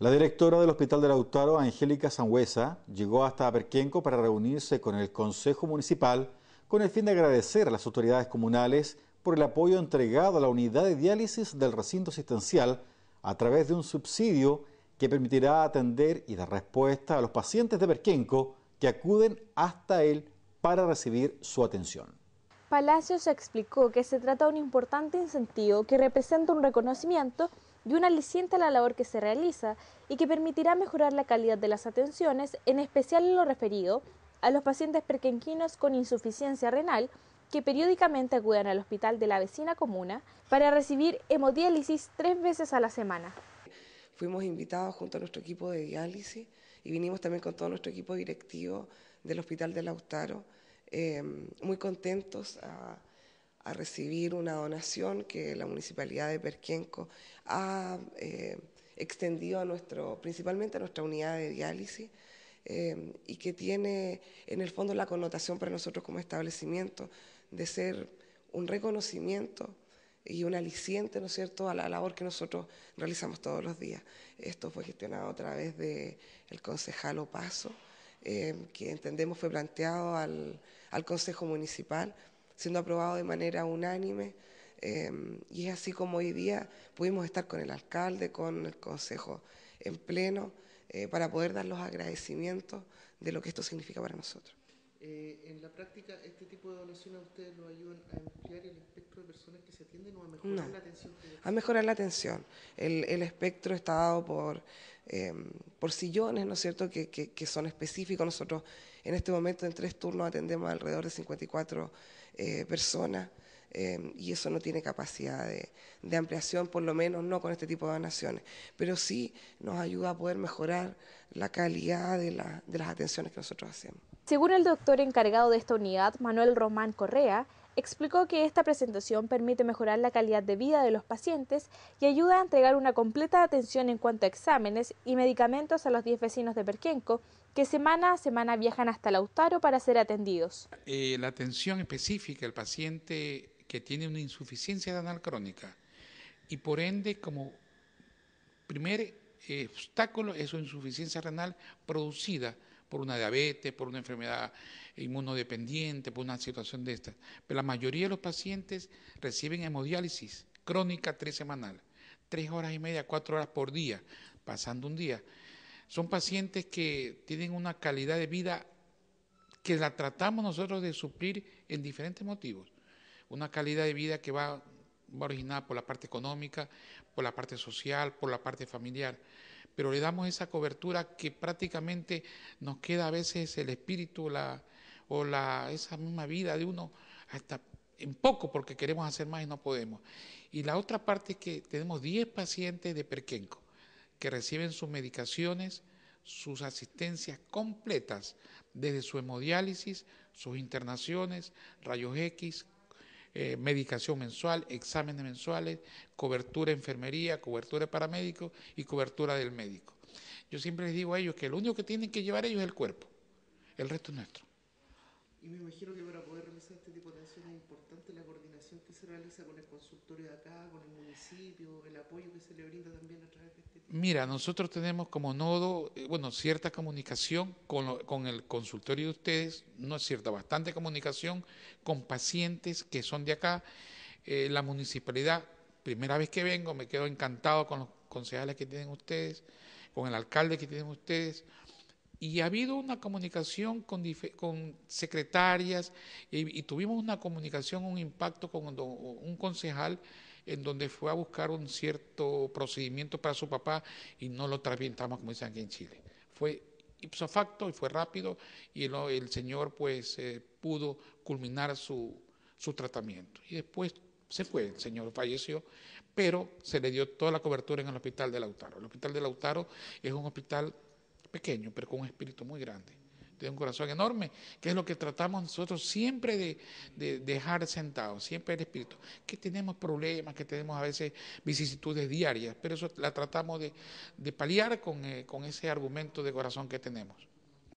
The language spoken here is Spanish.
La directora del Hospital de Lautaro, Angélica Sangüesa, llegó hasta Berquenco para reunirse con el Consejo Municipal con el fin de agradecer a las autoridades comunales por el apoyo entregado a la unidad de diálisis del recinto asistencial a través de un subsidio que permitirá atender y dar respuesta a los pacientes de Berquenco que acuden hasta él para recibir su atención. Palacios explicó que se trata de un importante incentivo que representa un reconocimiento y un aliciente a la labor que se realiza y que permitirá mejorar la calidad de las atenciones, en especial en lo referido a los pacientes perquenquinos con insuficiencia renal que periódicamente acuden al hospital de la vecina comuna para recibir hemodiálisis tres veces a la semana. Fuimos invitados junto a nuestro equipo de diálisis y vinimos también con todo nuestro equipo directivo del Hospital de Lautaro Em, muy contentos a, recibir una donación que la Municipalidad de Perquenco ha eh, extendido a nuestro, principalmente a nuestra unidad de diálisis. Em, y que tiene en el fondo la connotación para nosotros como establecimiento de ser un reconocimiento y un aliciente, ¿no es cierto?, a la labor que nosotros realizamos todos los días. Esto fue gestionado a través del el concejal Opaso. Em, que entendemos fue planteado al, Consejo Municipal, siendo aprobado de manera unánime. Em, y es así como hoy día pudimos estar con el alcalde, con el Consejo en pleno, eh, para poder dar los agradecimientos de lo que esto significa para nosotros. Eh, en la práctica, ¿este tipo de a ustedes ayudan a ampliar el espectro? se a mejorar la atención? A mejorar la atención. El, el espectro está dado por, em, por sillones, ¿no es cierto?, que, que, son específicos. Nosotros en este momento en tres turnos atendemos alrededor de 54 eh, personas. Em, y eso no tiene capacidad de, de, ampliación, por lo menos no con este tipo de donaciones, pero sí nos ayuda a poder mejorar la calidad de, de las atenciones que nosotros hacemos. Según el doctor encargado de esta unidad, Manuel Román Correa, Explicó que esta presentación permite mejorar la calidad de vida de los pacientes y ayuda a entregar una completa atención en cuanto a exámenes y medicamentos a los 10 vecinos de Perquenco que semana a semana viajan hasta Lautaro para ser atendidos. Eh, la atención específica al paciente que tiene una insuficiencia renal crónica y por ende como primer eh, obstáculo es su insuficiencia renal producida por una diabetes, por una enfermedad inmunodependiente, por una situación de estas. Pero la mayoría de los pacientes reciben hemodiálisis crónica tres semanal, tres horas y media, cuatro horas por día, pasando un día. Son pacientes que tienen una calidad de vida que la tratamos nosotros de suplir en diferentes motivos. Una calidad de vida que va originada por la parte económica, por la parte social, por la parte familiar pero le damos esa cobertura que prácticamente nos queda a veces el espíritu o esa misma vida de uno hasta en poco porque queremos hacer más y no podemos. Y la otra parte es que tenemos 10 pacientes de Perquenco que reciben sus medicaciones, sus asistencias completas, desde su hemodiálisis, sus internaciones, rayos X, eh, medicación mensual, exámenes mensuales, cobertura de enfermería, cobertura de paramédicos y cobertura del médico. Yo siempre les digo a ellos que lo único que tienen que llevar ellos es el cuerpo, el resto es nuestro. Y me imagino que poder este es importante la coordinación que se realiza con el consultorio de acá, con el municipio, el apoyo que se le brinda también a través de este Mira, nosotros tenemos como nodo, eh, bueno, cierta comunicación con, con el consultorio de ustedes, no es cierto, bastante comunicación con pacientes que son de acá. Eh, la municipalidad, primera vez que vengo, me quedo encantado con los concejales que tienen ustedes, con el alcalde que tienen ustedes y ha habido una comunicación con, secretarias y, tuvimos una comunicación, un impacto con un concejal en donde fue a buscar un cierto procedimiento para su papá y no lo trasvientamos como dicen aquí en Chile. Fue ipso facto y fue rápido y el, señor pues eh, pudo culminar su, su tratamiento. Y después se fue, el señor falleció, pero se le dio toda la cobertura en el hospital de Lautaro. El hospital de Lautaro es un hospital pequeño, pero con un espíritu muy grande. de un corazón enorme, que es lo que tratamos nosotros siempre de, dejar sentado, siempre el espíritu. Que tenemos problemas, que tenemos a veces vicisitudes diarias, pero eso la tratamos de, paliar eh, con ese argumento de corazón que tenemos.